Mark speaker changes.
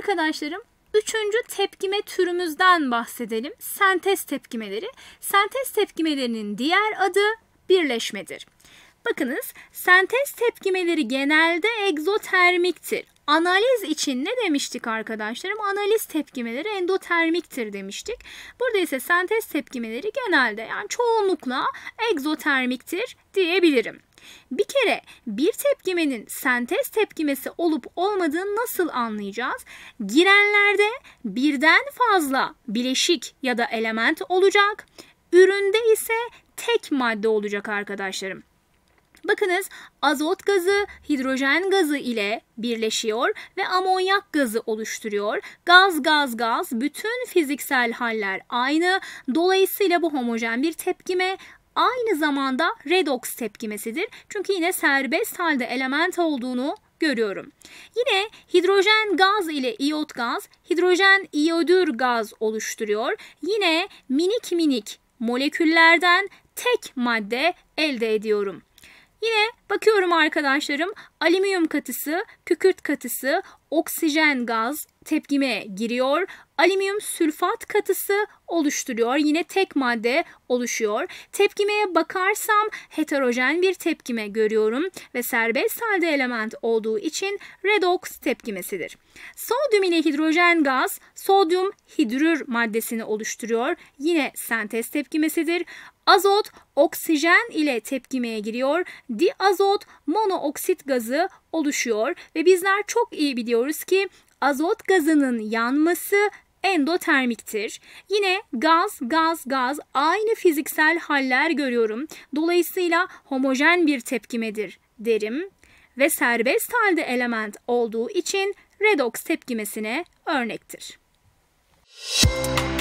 Speaker 1: arkadaşlarım Üçüncü tepkime türümüzden bahsedelim. Sentez tepkimeleri. Sentez tepkimelerinin diğer adı birleşmedir. Bakınız sentez tepkimeleri genelde egzotermiktir. Analiz için ne demiştik arkadaşlarım? Analiz tepkimeleri endotermiktir demiştik. Burada ise sentez tepkimeleri genelde yani çoğunlukla egzotermiktir diyebilirim. Bir kere bir tepkimenin sentez tepkimesi olup olmadığını nasıl anlayacağız? Girenlerde birden fazla bileşik ya da element olacak. Üründe ise tek madde olacak arkadaşlarım. Bakınız azot gazı hidrojen gazı ile birleşiyor ve amonyak gazı oluşturuyor. Gaz gaz gaz bütün fiziksel haller aynı. Dolayısıyla bu homojen bir tepkime aynı zamanda redox tepkimesidir. Çünkü yine serbest halde element olduğunu görüyorum. Yine hidrojen gaz ile iot gaz hidrojen iodür gaz oluşturuyor. Yine minik minik moleküllerden tek madde elde ediyorum. Yine bakıyorum arkadaşlarım alüminyum katısı, kükürt katısı, oksijen gaz, tepkime giriyor. Alüminyum sülfat katısı oluşturuyor. Yine tek madde oluşuyor. Tepkimeye bakarsam heterojen bir tepkime görüyorum ve serbest halde element olduğu için redoks tepkimesidir. Sodyum ile hidrojen gaz sodyum hidrür maddesini oluşturuyor. Yine sentez tepkimesidir. Azot oksijen ile tepkimeye giriyor. Diazot monooksit gazı oluşuyor ve bizler çok iyi biliyoruz ki azot gazının yanması endotermiktir. Yine gaz, gaz, gaz aynı fiziksel haller görüyorum. Dolayısıyla homojen bir tepkimedir derim ve serbest halde element olduğu için redoks tepkimesine örnektir. Müzik